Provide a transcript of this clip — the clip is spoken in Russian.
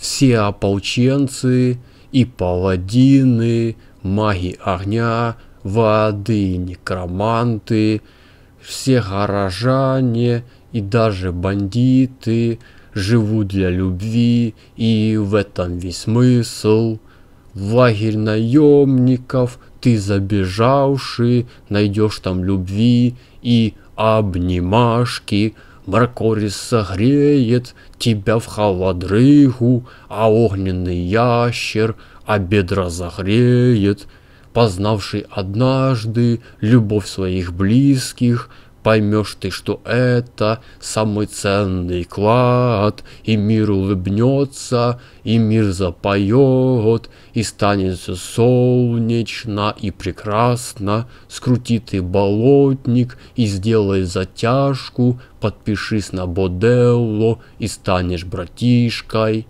все ополченцы и паладины, маги огня, воды, некроманты, все горожане и даже бандиты живут для любви, и в этом весь смысл. В лагерь наемников ты забежавший, найдешь там любви и обнимашки, Маркорис согреет тебя в холодрыгу, а огненный ящер обед разогреет. Познавший однажды любовь своих близких, поймешь ты, что это самый ценный клад, и мир улыбнется, и мир запоет, и станет все солнечно и прекрасно, Скрутит и болотник и сделай затяжку, подпишись на Боделло и станешь братишкой.